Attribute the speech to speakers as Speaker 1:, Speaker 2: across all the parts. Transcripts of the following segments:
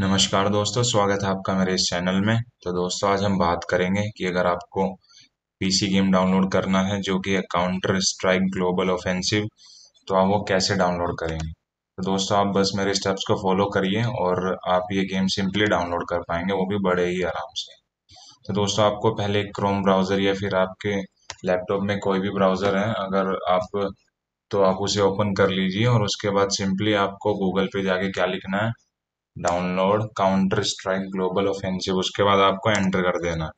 Speaker 1: नमस्कार दोस्तों स्वागत है आपका मेरे इस चैनल में तो दोस्तों आज हम बात करेंगे कि अगर आपको पीसी गेम डाउनलोड करना है जो कि काउंटर स्ट्राइक ग्लोबल ऑफेंसिव तो आप वो कैसे डाउनलोड करेंगे तो दोस्तों आप बस मेरे स्टेप्स को फॉलो करिए और आप ये गेम सिंपली डाउनलोड कर पाएंगे वो भी बड़े ही आराम से तो दोस्तों आपको पहले क्रोम ब्राउज़र या फिर आपके लैपटॉप में कोई भी ब्राउज़र है अगर आप तो आप उसे ओपन कर लीजिए और उसके बाद सिंपली आपको गूगल पे जाके क्या लिखना है download Counter Strike Global Offensive उसके बाद आपको एंटर कर देना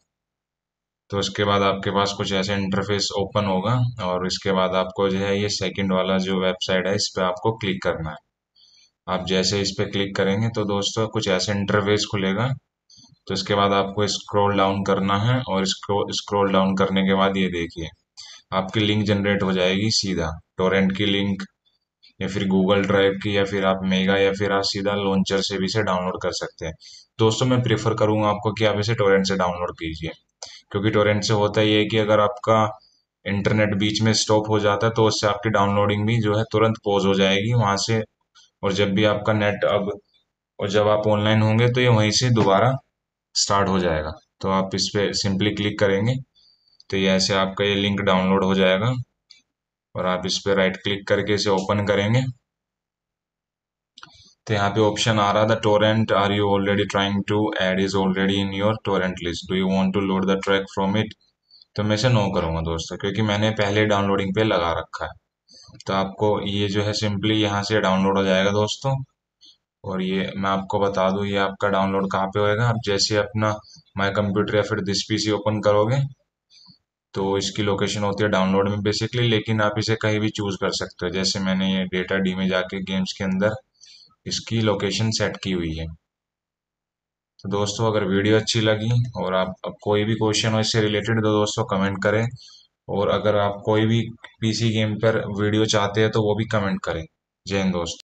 Speaker 1: तो उसके बाद आपके पास कुछ ऐसे इंटरफेस ओपन होगा और इसके बाद आपको जो है ये सेकंड वाला जो वेबसाइट है इस पर आपको क्लिक करना है आप जैसे इस पर क्लिक करेंगे तो दोस्तों कुछ ऐसे इंटरफेस खुलेगा तो इसके बाद आपको स्क्रॉल डाउन करना है और स्क्रॉल डाउन करने के बाद ये देखिए आपकी लिंक जनरेट हो जाएगी सीधा टोरेंट की लिंक या फिर गूगल ड्राइव की या फिर आप मेगा या फिर आप सीधा लॉन्चर से भी इसे डाउनलोड कर सकते हैं दोस्तों मैं प्रेफर करूंगा आपको कि आप इसे टोरेंट से डाउनलोड कीजिए क्योंकि टोरेंट से होता ही है कि अगर आपका इंटरनेट बीच में स्टॉप हो जाता है तो उससे आपकी डाउनलोडिंग भी जो है तुरंत पॉज हो जाएगी वहां से और जब भी आपका नेट अब और जब आप ऑनलाइन होंगे तो ये वहीं से दोबारा स्टार्ट हो जाएगा तो आप इस पर सिंपली क्लिक करेंगे तो ये ऐसे आपका ये लिंक डाउनलोड हो जाएगा और आप इस पर राइट क्लिक करके इसे ओपन करेंगे तो यहाँ पे ऑप्शन आ रहा था torrent are you already trying to add is already in your torrent list do you want to load the track from it तो मैं इसे नो करूंगा दोस्तों क्योंकि मैंने पहले डाउनलोडिंग पे लगा रखा है तो आपको ये जो है सिंपली यहाँ से डाउनलोड हो जाएगा दोस्तों और ये मैं आपको बता दूँ ये आपका डाउनलोड कहाँ पे होएगा आप जैसे अपना माई कंप्यूटर या फिर दिस पी ओपन करोगे तो इसकी लोकेशन होती है डाउनलोड में बेसिकली लेकिन आप इसे कहीं भी चूज़ कर सकते हो जैसे मैंने ये डेटा डी में जाके गेम्स के अंदर इसकी लोकेशन सेट की हुई है तो दोस्तों अगर वीडियो अच्छी लगी और आप अब कोई भी क्वेश्चन हो इससे रिलेटेड तो दोस्तों कमेंट करें और अगर आप कोई भी पीसी गेम पर वीडियो चाहते हैं तो वो भी कमेंट करें जय हिंद दोस्तों